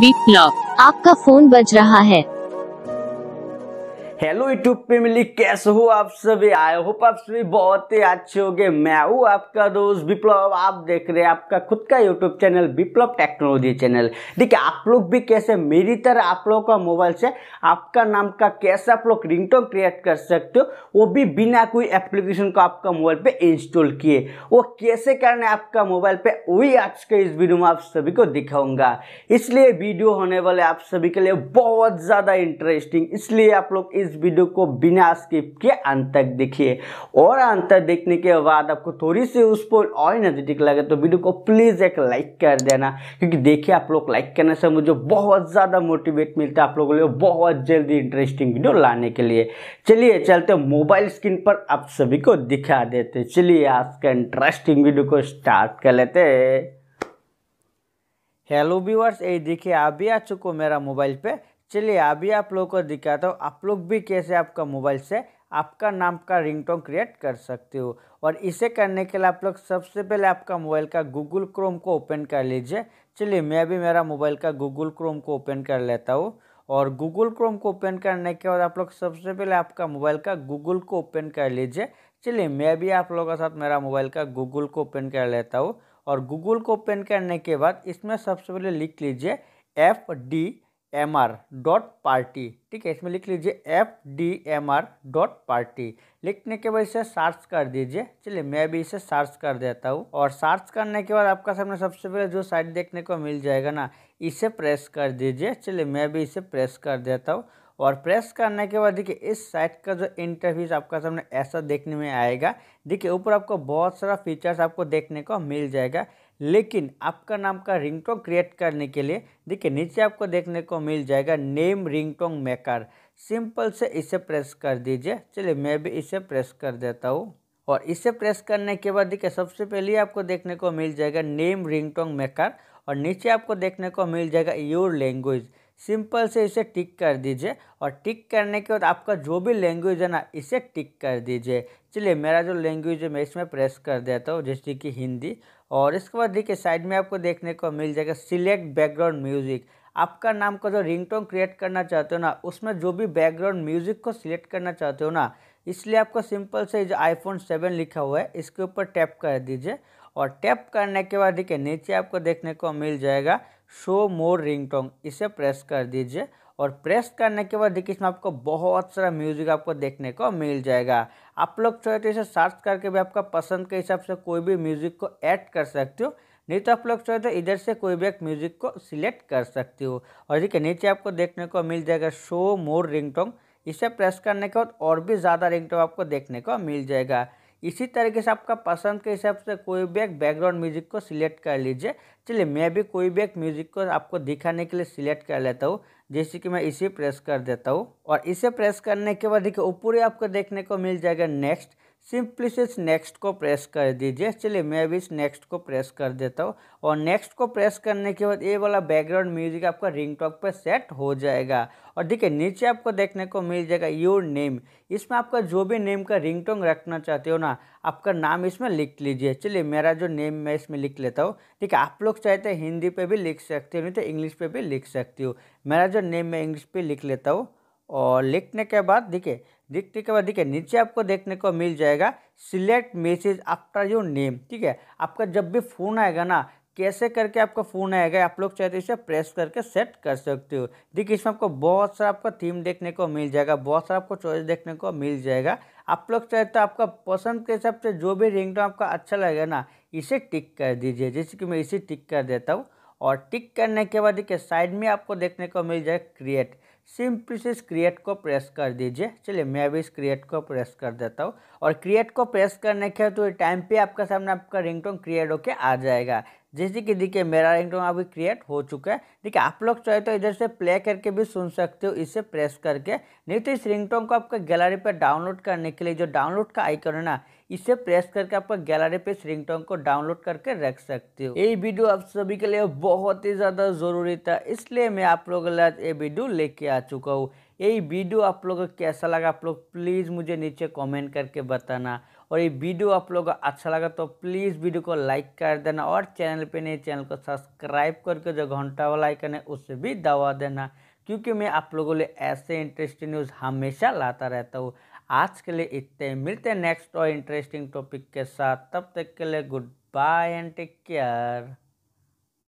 beep lock आपका phone बज रहा है यूट्यूब पे मिली कैसे हो आप सभी आए होप आप सभी बहुत ही अच्छे हो मैं हूँ आपका दोस्त विप्लव आप देख रहे हैं आपका खुद का YouTube channel Viplav technology channel देखिए आप लोग भी कैसे मेरी तरह आप लोगों का मोबाइल से आपका नाम का कैसे आप लोग रिंगटोन क्रिएट कर सकते हो वो भी बिना कोई एप्लीकेशन को आपका मोबाइल पर इंस्टॉल किए वो कैसे करना आपका मोबाइल पर वही आज के इस वीडियो में आप सभी को दिखाऊंगा इसलिए वीडियो होने वाले आप सभी के लिए बहुत ज़्यादा इंटरेस्टिंग इसलिए आप लोग इस वीडियो वीडियो को बिना स्किप के अंत तक देखिए और अंत तक देखने के बाद आपको थोड़ी सी उस पर और नजदीक लगे तो वीडियो को प्लीज़ एक लाइक कर देना क्योंकि देखिए आप लोग लाइक करने से मुझे बहुत ज़्यादा मोटिवेट मिलता है आप लोगों लिए बहुत जल्दी इंटरेस्टिंग वीडियो लाने के लिए चलिए चलते मोबाइल स्क्रीन पर आप सभी को दिखा देते चलिए आज का इंटरेस्टिंग वीडियो को स्टार्ट कर लेते हेलो व्यूअर्स ये देखिए अभी आ चुको मेरा मोबाइल पे चलिए अभी आप लोगों को दिखाता हूँ आप लोग भी कैसे आपका मोबाइल से आपका नाम का रिंगटोन क्रिएट कर सकते हो और इसे करने के लिए आप लोग सबसे पहले आपका मोबाइल का गूगल क्रोम को ओपन कर लीजिए चलिए मैं भी मेरा मोबाइल का गूगल क्रोम को ओपन कर लेता हूँ और गूगल क्रोम को ओपन करने के बाद आप लोग सबसे पहले आपका मोबाइल का गूगल को ओपन कर लीजिए चलिए मैं भी आप लोगों के साथ मेरा मोबाइल का गूगल को ओपन कर लेता हूँ और गूगल को ओपन करने के बाद इसमें सबसे पहले लिख लीजिए F D M R dot party ठीक है इसमें लिख लीजिए F D M R dot party लिखने के बाद इसे सर्च कर दीजिए चलिए मैं भी इसे सर्च कर देता हूँ और सर्च करने के बाद आपका सामने सबसे पहले जो साइट देखने को मिल जाएगा ना इसे प्रेस कर दीजिए चलिए मैं भी इसे प्रेस कर देता हूँ और प्रेस करने के बाद देखिए इस साइट का जो इंटरव्यूज आपका सामने ऐसा देखने में आएगा देखिए ऊपर आपको बहुत सारा फीचर्स आपको देखने को मिल जाएगा लेकिन आपका नाम का रिंगटोन क्रिएट करने के लिए देखिए नीचे आपको देखने को मिल जाएगा नेम रिंगटोन मेकर सिंपल से इसे प्रेस कर दीजिए चलिए मैं भी इसे प्रेस कर देता हूँ और इसे प्रेस करने के बाद देखिए सबसे पहले आपको देखने को मिल जाएगा नेम रिंगटोन मेकर और नीचे आपको देखने को मिल जाएगा योर लैंग्वेज सिंपल से इसे टिक कर दीजिए और टिक करने के बाद आपका जो भी लैंग्वेज है ना इसे टिक कर दीजिए चलिए मेरा जो लैंग्वेज है मैं इसमें प्रेस कर देता हूँ जैसे कि हिंदी और इसके बाद देखिए साइड में आपको देखने को मिल जाएगा सिलेक्ट बैकग्राउंड म्यूज़िक आपका नाम का जो रिंगटोन क्रिएट करना चाहते हो ना उसमें जो भी बैकग्राउंड म्यूज़िक को सिलेक्ट करना चाहते हो ना इसलिए आपको सिंपल से जो आईफोन सेवन लिखा हुआ है इसके ऊपर टैप कर दीजिए और टैप करने के बाद देखिए नीचे आपको देखने को मिल जाएगा शो मोर रिंग टोंग इसे प्रेस कर दीजिए और प्रेस करने के बाद देखिए इसमें आपको बहुत सारा म्यूजिक आपको देखने को मिल जाएगा आप लोग चाहे तो इसे सर्च करके भी आपका पसंद के हिसाब से कोई भी म्यूजिक को ऐड कर सकते हो नहीं तो आप लोग चाहे तो इधर से कोई भी एक म्यूजिक को सिलेक्ट कर सकते हो और देखिए नीचे आपको देखने को मिल जाएगा शो मोर रिंग इसे प्रेस करने के बाद और भी ज़्यादा रिंग आपको देखने को मिल जाएगा इसी तरीके से आपका पसंद के हिसाब से कोई भी एक बैकग्राउंड म्यूजिक को सिलेक्ट कर लीजिए चलिए मैं भी कोई भी एक म्यूजिक को आपको दिखाने के लिए सिलेक्ट कर लेता हूँ जैसे कि मैं इसे प्रेस कर देता हूँ और इसे प्रेस करने के बाद देखिए ऊपर ही आपको देखने को मिल जाएगा नेक्स्ट सिंपली से इस नेक्स्ट को प्रेस कर दीजिए चलिए मैं भी इस नेक्स्ट को प्रेस कर देता हूँ और नेक्स्ट को प्रेस करने के बाद ये वाला बैकग्राउंड म्यूजिक आपका रिंग टॉक पर सेट हो जाएगा और देखिए नीचे आपको देखने को मिल जाएगा योर नेम इसमें आपका जो भी नेम का रिंग टोंग रखना चाहते हो ना आपका नाम इसमें लिख लीजिए चलिए मेरा जो नेम मैं इसमें लिख लेता हूँ ठीक है आप लोग चाहे तो हिंदी पर भी लिख सकते हो नहीं तो इंग्लिश पर भी लिख सकती हूँ मेरा जो नेम मैं इंग्लिश पर लिख लेता हूँ और लिखने के बाद देखिए लिखने के बाद देखिए नीचे आपको देखने को मिल जाएगा select message after your name ठीक है आपका जब भी फ़ोन आएगा ना कैसे करके आपका फ़ोन आएगा आप लोग चाहते तो इसे प्रेस करके सेट कर सकते हो देखिए इसमें आपको बहुत सारा आपका थीम देखने को मिल जाएगा बहुत सारा आपको चॉइस देखने को मिल जाएगा आप लोग चाहे तो आपका पसंद के हिसाब से जो भी रिंग आपका अच्छा लगेगा ना इसे टिक कर दीजिए जैसे कि मैं इसे टिक कर देता हूँ और टिक करने के बाद देखिए साइड में आपको देखने को मिल जाएगा क्रिएट सिंपली से इस क्रिएट को प्रेस कर दीजिए चलिए मैं भी इस क्रिएट को प्रेस कर देता हूँ और क्रिएट को प्रेस करने के तो टाइम पे आपका सामने आपका रिंगटोन क्रिएट होके आ जाएगा जैसे कि देखिए मेरा रिंगटोन अभी क्रिएट हो चुका है देखिए आप लोग चाहे तो इधर से प्ले करके भी सुन सकते हो इसे प्रेस करके नहीं तो इस रिंगटोन को आपका गैलरी पर डाउनलोड करने के लिए जो डाउनलोड का आइकन है ना इसे प्रेस करके आपका गैलरी पे इस रिंगटोन को डाउनलोड करके रख सकते हो ये वीडियो आप सभी के लिए बहुत ही ज़्यादा ज़रूरी था इसलिए मैं आप लोगों के लिए ये वीडियो लेके आ चुका हूँ यही वीडियो आप लोगों को कैसा लगा आप लोग प्लीज़ मुझे नीचे कॉमेंट करके बताना और ये वीडियो आप लोग अच्छा लगा तो प्लीज़ वीडियो को लाइक कर देना और चैनल पे नहीं चैनल को सब्सक्राइब करके जो घंटा वाला आइकन है उसे भी दबा देना क्योंकि मैं आप लोगों लिए ऐसे इंटरेस्टिंग न्यूज़ हमेशा लाता रहता हूँ आज के लिए इतने मिलते हैं नेक्स्ट और इंटरेस्टिंग टॉपिक के साथ तब तक के लिए goodbye and take care